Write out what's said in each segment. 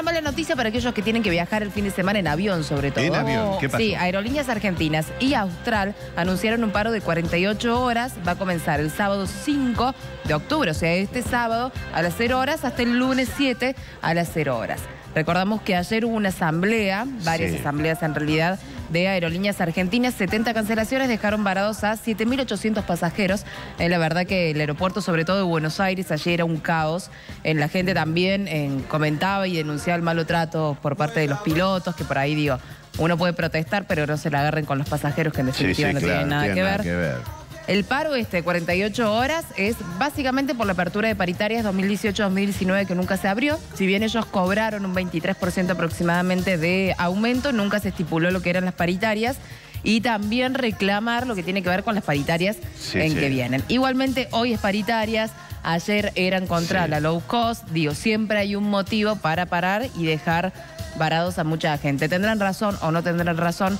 Una mala noticia para aquellos que tienen que viajar el fin de semana en avión, sobre todo. En avión, Sí, Aerolíneas Argentinas y Austral anunciaron un paro de 48 horas. Va a comenzar el sábado 5 de octubre, o sea, este sábado a las 0 horas hasta el lunes 7 a las 0 horas. Recordamos que ayer hubo una asamblea, varias asambleas en realidad, de Aerolíneas Argentinas. 70 cancelaciones dejaron varados a 7.800 pasajeros. Es eh, la verdad que el aeropuerto, sobre todo de Buenos Aires, ayer era un caos. En eh, la gente también eh, comentaba y denunciaba el malo trato por parte de los pilotos, que por ahí digo, uno puede protestar, pero no se la agarren con los pasajeros que en definitiva no tienen nada, que ver. El paro este de 48 horas es básicamente por la apertura de paritarias 2018-2019 que nunca se abrió. Si bien ellos cobraron un 23% aproximadamente de aumento, nunca se estipuló lo que eran las paritarias y también reclamar lo que tiene que ver con las paritarias en que vienen. Igualmente, hoy es paritarias, ayer eran contra la low cost, digo, siempre hay un motivo para parar y dejar varados a mucha gente. Tendrán razón o no tendrán razón,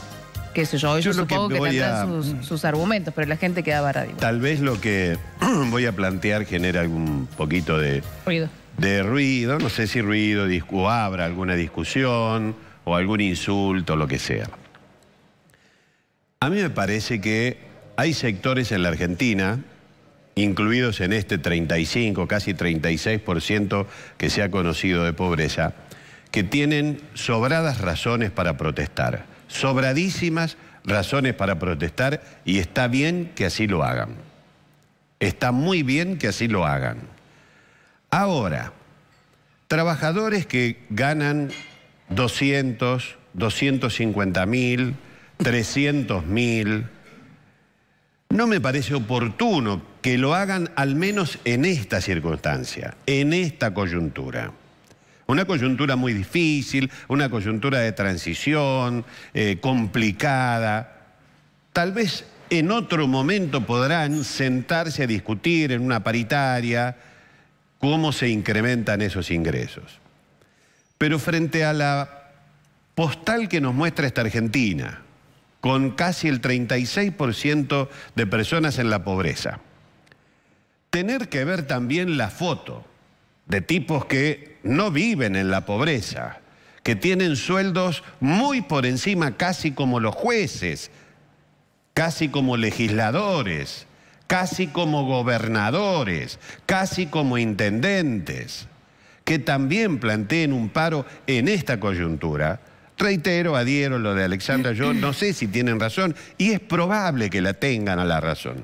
yo, supongo que, sus, argumentos, pero la gente queda varada Tal vez lo que voy a plantear genera algún poquito de... Ruido. De ruido, no sé si ruido, o abra alguna discusión, o algún insulto, lo que sea. A mí me parece que hay sectores en la Argentina, incluidos en este 35, casi 36% que se ha conocido de pobreza, que tienen sobradas razones para protestar sobradísimas razones para protestar y está bien que así lo hagan. Está muy bien que así lo hagan. Ahora, trabajadores que ganan 200, 250 mil, 300 mil, no me parece oportuno que lo hagan al menos en esta circunstancia, en esta coyuntura. Una coyuntura muy difícil, una coyuntura de transición, eh, complicada. Tal vez en otro momento podrán sentarse a discutir en una paritaria cómo se incrementan esos ingresos. Pero frente a la postal que nos muestra esta Argentina, con casi el 36% de personas en la pobreza, tener que ver también la foto de tipos que no viven en la pobreza, que tienen sueldos muy por encima, casi como los jueces, casi como legisladores, casi como gobernadores, casi como intendentes, que también planteen un paro en esta coyuntura. Reitero, adhiero lo de Alexandra, yo no sé si tienen razón y es probable que la tengan a la razón.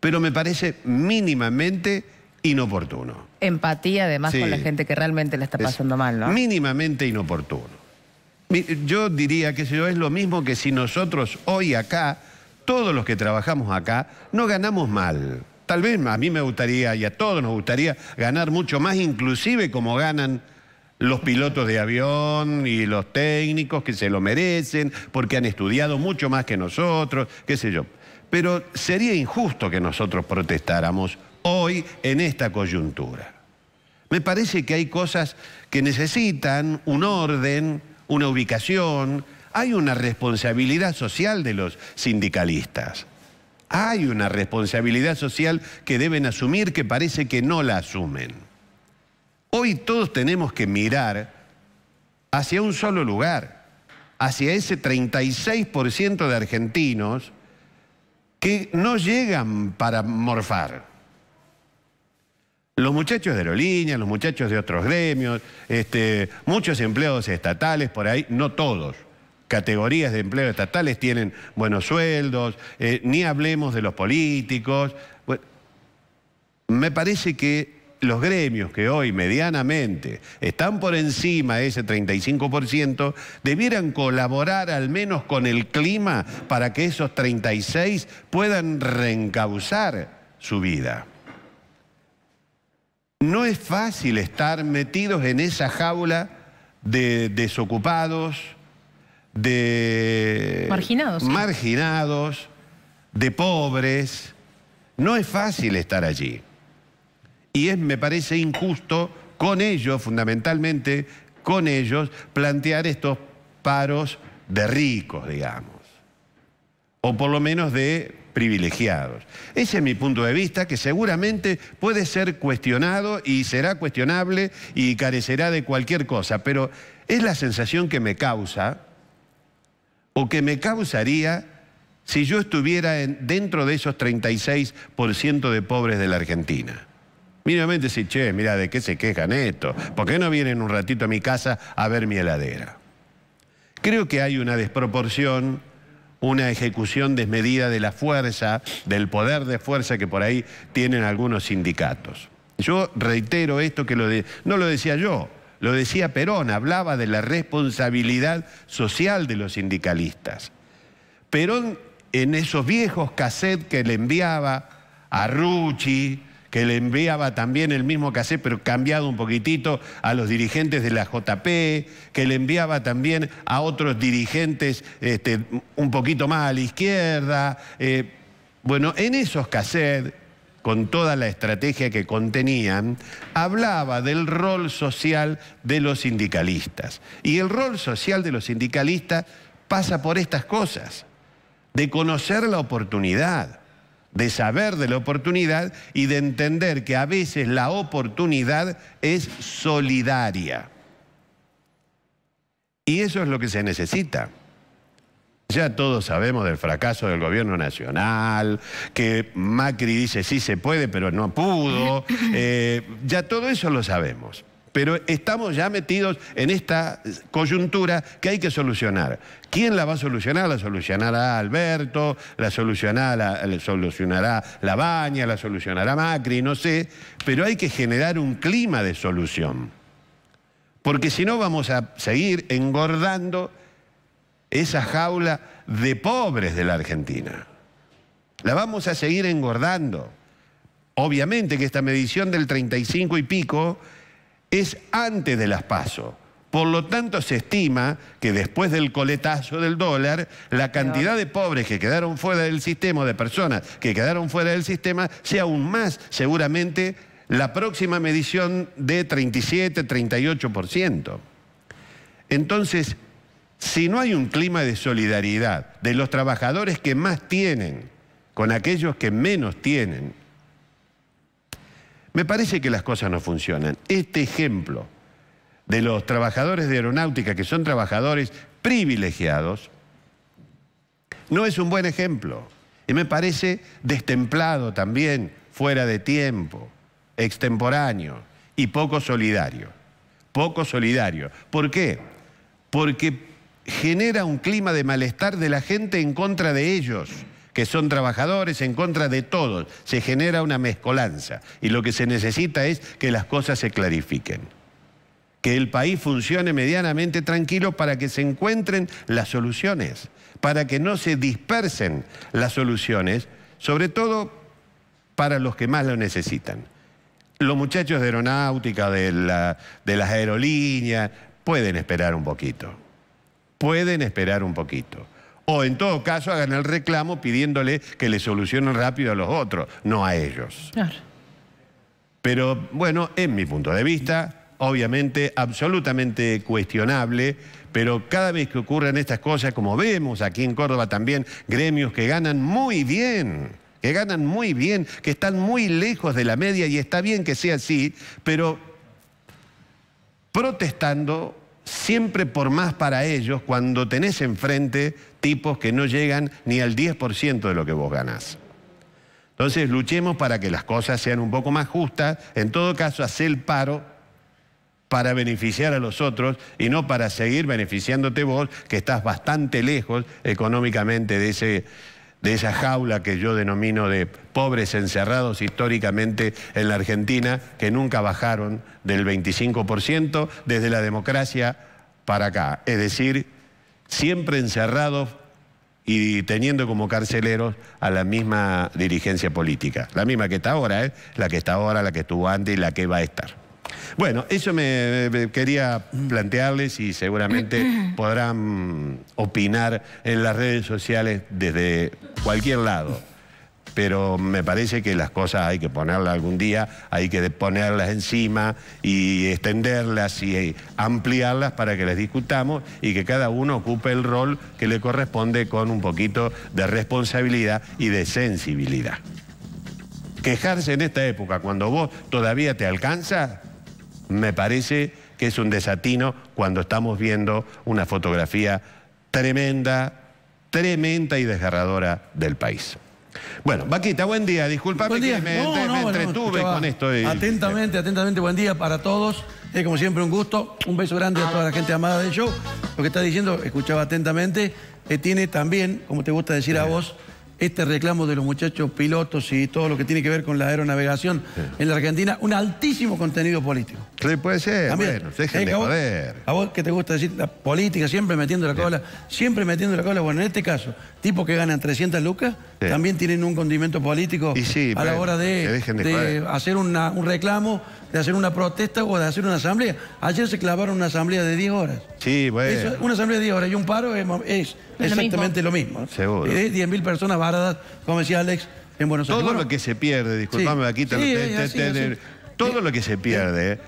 Pero me parece mínimamente inoportuno. Empatía además con la gente que realmente la está pasando mal, ¿no? Mínimamente inoportuno. Yo diría que es lo mismo que si nosotros hoy acá, todos los que trabajamos acá, no ganamos mal. Tal vez a mí me gustaría y a todos nos gustaría ganar mucho más, inclusive como ganan los pilotos de avión y los técnicos que se lo merecen, porque han estudiado mucho más que nosotros, qué sé yo. Pero sería injusto que nosotros protestáramos hoy en esta coyuntura. Me parece que hay cosas que necesitan un orden, una ubicación, hay una responsabilidad social de los sindicalistas. Hay una responsabilidad social que deben asumir que parece que no la asumen. Hoy todos tenemos que mirar hacia un solo lugar, hacia ese 36% de argentinos que no llegan para morfar los muchachos de aerolíneas, los muchachos de otros gremios, este, muchos empleados estatales por ahí, no todos, categorías de empleo estatales tienen buenos sueldos, eh, ni hablemos de los políticos. me parece que los gremios que hoy medianamente están por encima de ese 35%, debieran colaborar al menos con el clima para que esos 36 puedan reencauzar su vida. No es fácil estar metidos en esa jaula de desocupados, de marginados, marginados de pobres. No es fácil estar allí. Y es, me parece injusto con ellos, fundamentalmente con ellos, plantear estos paros de ricos, digamos. O por lo menos de privilegiados. Ese es mi punto de vista que seguramente puede ser cuestionado y será cuestionable y carecerá de cualquier cosa, pero es la sensación que me causa o que me causaría si yo estuviera dentro de esos 36% de pobres de la Argentina. Mínimamente si, che, mira, ¿de qué se quejan esto? ¿Por qué no vienen un ratito a mi casa a ver mi heladera? Creo que hay una desproporción una ejecución desmedida de la fuerza, del poder de fuerza que por ahí tienen algunos sindicatos. Yo reitero esto que lo no lo decía yo, lo decía Perón, hablaba de la responsabilidad social de los sindicalistas. Perón en esos viejos cassettes que le enviaba a Rucci, que le enviaba también el mismo cassette, pero cambiado un poquitito a los dirigentes de la JP, que le enviaba también a otros dirigentes este, un poquito más a la izquierda. Eh, bueno, en esos cassettes con toda la estrategia que contenían, hablaba del rol social de los sindicalistas. Y el rol social de los sindicalistas pasa por estas cosas, de conocer la oportunidad, de saber de la oportunidad y de entender que a veces la oportunidad es solidaria. Y eso es lo que se necesita. Ya todos sabemos del fracaso del gobierno nacional, que Macri dice sí se puede, pero no pudo. Eh, ya todo eso lo sabemos pero estamos ya metidos en esta coyuntura que hay que solucionar. ¿Quién la va a solucionar? La solucionará Alberto, la solucionará, la solucionará Labaña, la solucionará Macri, no sé, pero hay que generar un clima de solución. Porque si no vamos a seguir engordando esa jaula de pobres de la Argentina. La vamos a seguir engordando. Obviamente que esta medición del 35 y pico es antes de las pasos, Por lo tanto, se estima que después del coletazo del dólar, la cantidad de pobres que quedaron fuera del sistema, de personas que quedaron fuera del sistema, sea aún más seguramente la próxima medición de 37, 38%. Entonces, si no hay un clima de solidaridad de los trabajadores que más tienen con aquellos que menos tienen, me parece que las cosas no funcionan. Este ejemplo de los trabajadores de aeronáutica, que son trabajadores privilegiados, no es un buen ejemplo. Y me parece destemplado también, fuera de tiempo, extemporáneo y poco solidario. Poco solidario. ¿Por qué? Porque genera un clima de malestar de la gente en contra de ellos que son trabajadores, en contra de todos. Se genera una mezcolanza y lo que se necesita es que las cosas se clarifiquen. Que el país funcione medianamente tranquilo para que se encuentren las soluciones, para que no se dispersen las soluciones, sobre todo para los que más lo necesitan. Los muchachos de aeronáutica, de, de las aerolíneas, pueden esperar un poquito. Pueden esperar un poquito. O en todo caso hagan el reclamo pidiéndole que le solucionen rápido a los otros, no a ellos. Pero bueno, en mi punto de vista, obviamente absolutamente cuestionable, pero cada vez que ocurren estas cosas, como vemos aquí en Córdoba también, gremios que ganan muy bien que ganan muy bien, que están muy lejos de la media y está bien que sea así, pero protestando siempre por más para ellos cuando tenés enfrente tipos que no llegan ni al 10% de lo que vos ganás. Entonces luchemos para que las cosas sean un poco más justas, en todo caso hacer el paro para beneficiar a los otros y no para seguir beneficiándote vos, que estás bastante lejos económicamente de ese de esa jaula que yo denomino de pobres encerrados históricamente en la Argentina, que nunca bajaron del 25% desde la democracia para acá. Es decir, siempre encerrados y teniendo como carceleros a la misma dirigencia política. La misma que está ahora, ¿eh? la que está ahora, la que estuvo antes y la que va a estar. Bueno, eso me, quería plantearles y seguramente podrán opinar en las redes sociales desde cualquier lado. Pero me parece que las cosas hay que ponerlas algún día, hay que ponerlas encima y extenderlas y eh, ampliarlas para que las discutamos y que cada uno ocupe el rol que le corresponde con un poquito de responsabilidad y de sensibilidad. Quejarse en esta época, cuando vos todavía te alcanza, me parece que es un desatino cuando estamos viendo una fotografía tremenda tremenda y desgarradora del país. Bueno, Vaquita, buen día. Disculpame que me, entretuve con esto. Atentamente, atentamente, buen día para todos. Es como siempre un gusto. Un beso grande a toda la gente amada del show. Lo que está diciendo, escuchaba atentamente. Eh, tiene también, como te gusta decir a vos, este reclamo de los muchachos pilotos y todo lo que tiene que ver con la aeronavegación en la Argentina, un altísimo contenido político. Sí, puede ser, bueno, a, vos, a vos que te gusta decir la política, siempre metiendo la cola, siempre metiendo la cola, bueno, en este caso, tipo que ganan 300 lucas, este, también tienen un condimento político a la pues, hora de, hacer un reclamo, de hacer una protesta o de hacer una asamblea. Ayer se clavaron una asamblea de 10 horas. Sí, una asamblea de 10 horas y un paro es, exactamente lo mismo. 10.000 personas varadas, como decía Alex, en Buenos Aires. Todo lo que se pierde, disculpame, aquí te, todo lo que se pierde,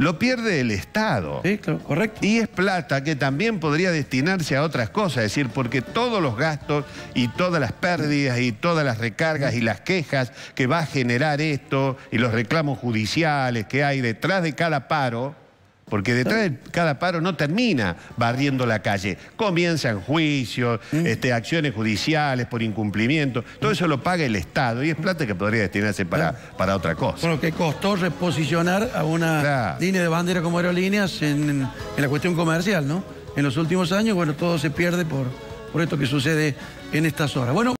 lo pierde el Estado. Sí, correcto. Y es plata que también podría destinarse a otras cosas, es decir, porque todos los gastos y todas las pérdidas y todas las recargas y las quejas que va a generar esto y los reclamos judiciales que hay detrás de cada paro, porque detrás de cada paro no termina barriendo la calle. Comienzan juicios, mm. este, acciones judiciales por incumplimiento. Todo mm. eso lo paga el Estado y es plata que podría destinarse para, para otra cosa. lo que costó reposicionar a una línea de bandera como aerolíneas en, en la cuestión comercial, ¿no? En los últimos años, bueno, todo se pierde por, por esto que sucede en estas horas. Bueno.